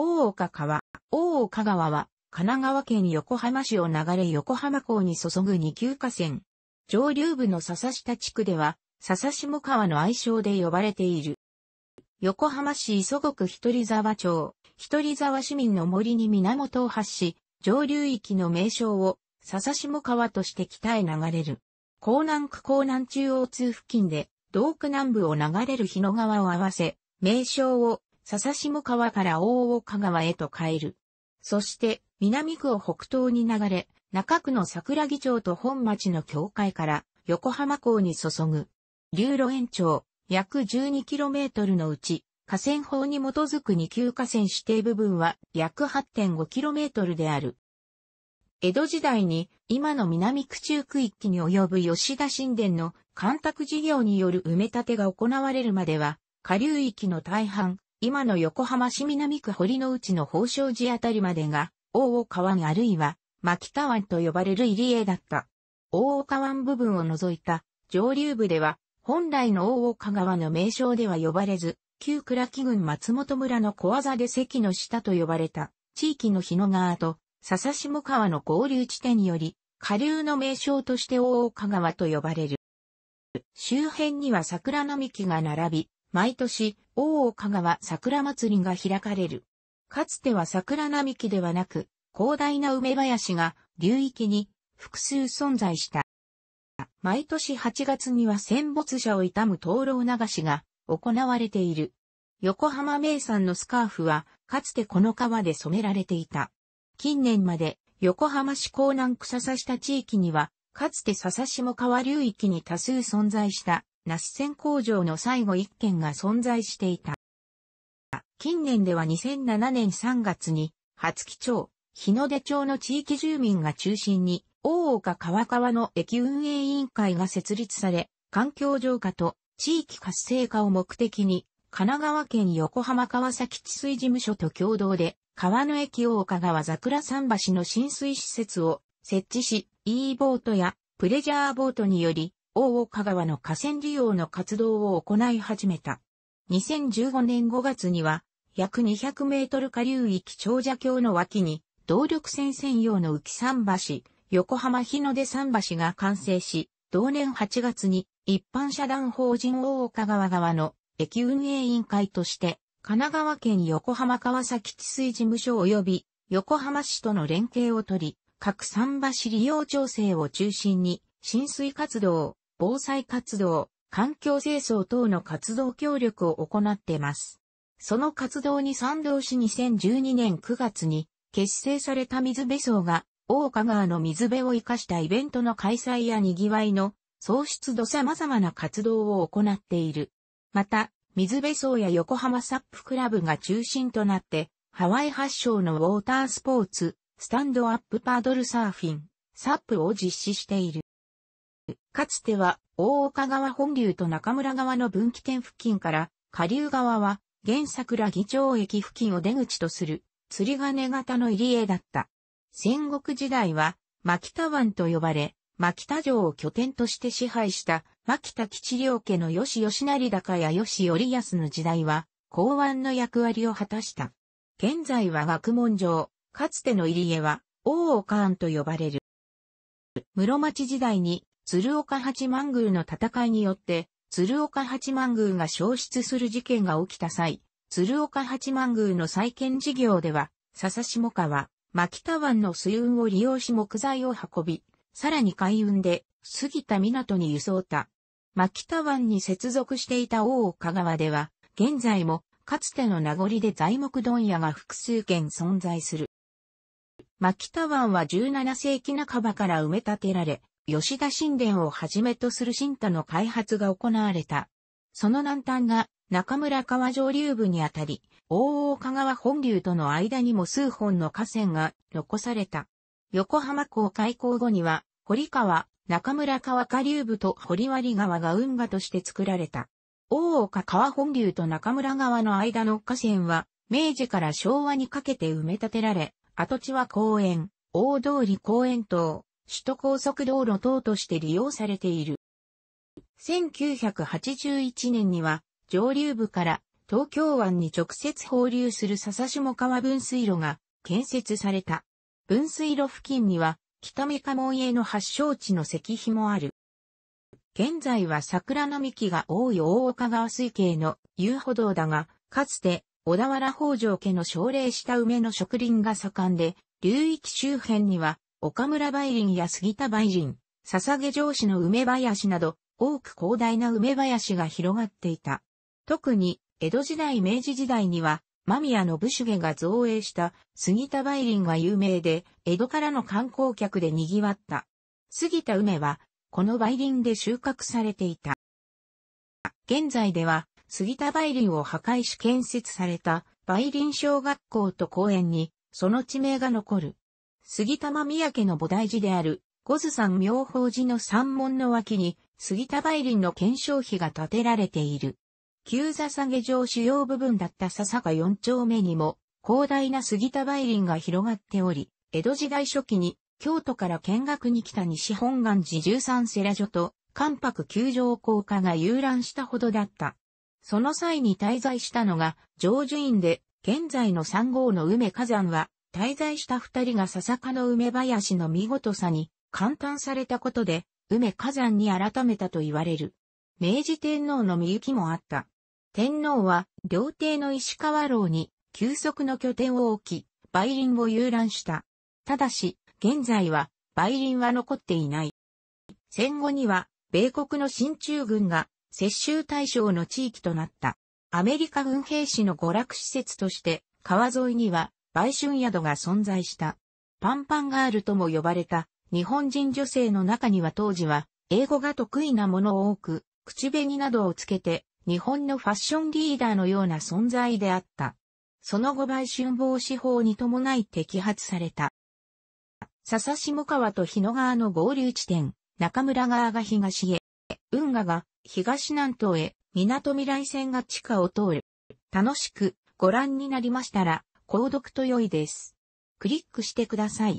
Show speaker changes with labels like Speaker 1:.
Speaker 1: 大岡川、大岡川は、神奈川県横浜市を流れ横浜港に注ぐ二級河川。上流部の笹下地区では、笹下川の愛称で呼ばれている。横浜市磯子区一人沢町、一人沢市民の森に源を発し、上流域の名称を笹下川として北へ流れる。港南区港南中央通付近で、道区南部を流れる日野川を合わせ、名称を笹下川から大岡川へと変える。そして、南区を北東に流れ、中区の桜木町と本町の境界から横浜港に注ぐ。流路延長、約 12km のうち、河川法に基づく二級河川指定部分は約 8.5km である。江戸時代に今の南区中区域に及ぶ吉田神殿の干拓事業による埋め立てが行われるまでは、下流域の大半、今の横浜市南区堀の内の宝生寺あたりまでが、大岡湾あるいは、牧田湾と呼ばれる入り江だった。大岡湾部分を除いた上流部では、本来の大岡川の名称では呼ばれず、旧倉木郡松本村の小技で関の下と呼ばれた地域の日野川と笹下川の合流地点により、下流の名称として大岡川と呼ばれる。周辺には桜並木が並び、毎年、大岡川桜祭りが開かれる。かつては桜並木ではなく、広大な梅林が流域に複数存在した。毎年8月には戦没者を悼む灯籠流しが行われている。横浜名産のスカーフは、かつてこの川で染められていた。近年まで、横浜市港南草差した地域には、かつて笹下川流域に多数存在した那須線工場の最後1件が存在していた。近年では2007年3月に、初期町、日の出町の地域住民が中心に、大岡川川の駅運営委員会が設立され、環境浄化と地域活性化を目的に、神奈川県横浜川崎治水事務所と共同で、川の駅大岡川桜桟橋の浸水施設を設置し、e ボートやプレジャーボートにより、大岡川の河川利用の活動を行い始めた。2015年5月には、約200メートル下流域長者橋の脇に、動力船専用の浮き桟橋、横浜日の出桟橋が完成し、同年8月に一般社団法人大岡川側の駅運営委員会として、神奈川県横浜川崎治水事務所及び横浜市との連携を取り、各桟橋利用調整を中心に浸水活動、防災活動、環境清掃等の活動協力を行っています。その活動に賛同し2012年9月に結成された水辺層が大岡川の水辺を活かしたイベントの開催や賑わいの創出度様々な活動を行っている。また、水辺層や横浜サップクラブが中心となって、ハワイ発祥のウォータースポーツ、スタンドアップパードルサーフィン、サップを実施している。かつては大岡川本流と中村川の分岐点付近から、下流側は、原桜木町駅付近を出口とする、釣り鐘型の入り江だった。戦国時代は、牧田湾と呼ばれ、牧田城を拠点として支配した、牧田吉良家の吉良成高や吉頼康の時代は、港湾の役割を果たした。現在は学問城、かつての入り江は、大岡湾と呼ばれる。室町時代に鶴岡八幡宮の戦いによって、鶴岡八幡宮が消失する事件が起きた際、鶴岡八幡宮の再建事業では、笹下川、牧田湾の水運を利用し木材を運び、さらに海運で、杉田港に輸送た。牧田湾に接続していた大岡川では、現在も、かつての名残で材木問屋が複数件存在する。牧田湾は17世紀半ばから埋め立てられ、吉田神殿をはじめとする新田の開発が行われた。その南端が中村川上流部にあたり、大岡川本流との間にも数本の河川が残された。横浜港開港後には、堀川、中村川下流部と堀割川が運河として作られた。大岡川本流と中村川の間の河川は、明治から昭和にかけて埋め立てられ、跡地は公園、大通り公園等、首都高速道路等として利用されている。1981年には上流部から東京湾に直接放流する笹下川分水路が建設された。分水路付近には北三鴨門への発祥地の石碑もある。現在は桜並木が多い大岡川水系の遊歩道だが、かつて小田原北条家の奨励した梅の植林が盛んで、流域周辺には岡村梅林や杉田梅林、捧げ上司の梅林など、多く広大な梅林が広がっていた。特に、江戸時代明治時代には、間宮信重が造営した杉田梅林が有名で、江戸からの観光客で賑わった。杉田梅は、この梅林で収穫されていた。現在では、杉田梅林を破壊し建設された梅林小学校と公園に、その地名が残る。杉玉宮家の菩提寺である、五津山妙法寺の山門の脇に、杉田梅林の検証碑が建てられている。旧座下げ主要部分だった笹が四丁目にも、広大な杉田梅林が広がっており、江戸時代初期に、京都から見学に来た西本願寺十三世羅所と、関白九条高架が遊覧したほどだった。その際に滞在したのが、常住院で、現在の三号の梅火山は、滞在した二人が笹香の梅林の見事さに感嘆されたことで、梅火山に改めたと言われる。明治天皇のみ行きもあった。天皇は、料亭の石川楼に、休息の拠点を置き、梅林を遊覧した。ただし、現在は、梅林は残っていない。戦後には、米国の進駐軍が、接収対象の地域となった。アメリカ軍兵士の娯楽施設として、川沿いには、売春宿が存在した。パンパンガールとも呼ばれた日本人女性の中には当時は英語が得意なもの多く、口紅などをつけて日本のファッションリーダーのような存在であった。その後売春防止法に伴い摘発された。笹下川と日野川の合流地点、中村川が東へ、運河が東南東へ、港未来線が地下を通る。楽しくご覧になりましたら、購読と良いです。クリックしてください。